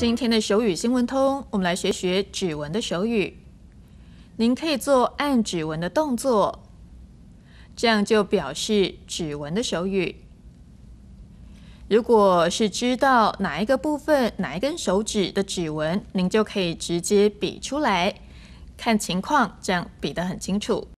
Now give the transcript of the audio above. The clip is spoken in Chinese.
今天的手语新闻通，我们来学学指纹的手语。您可以做按指纹的动作，这样就表示指纹的手语。如果是知道哪一个部分、哪一根手指的指纹，您就可以直接比出来，看情况，这样比得很清楚。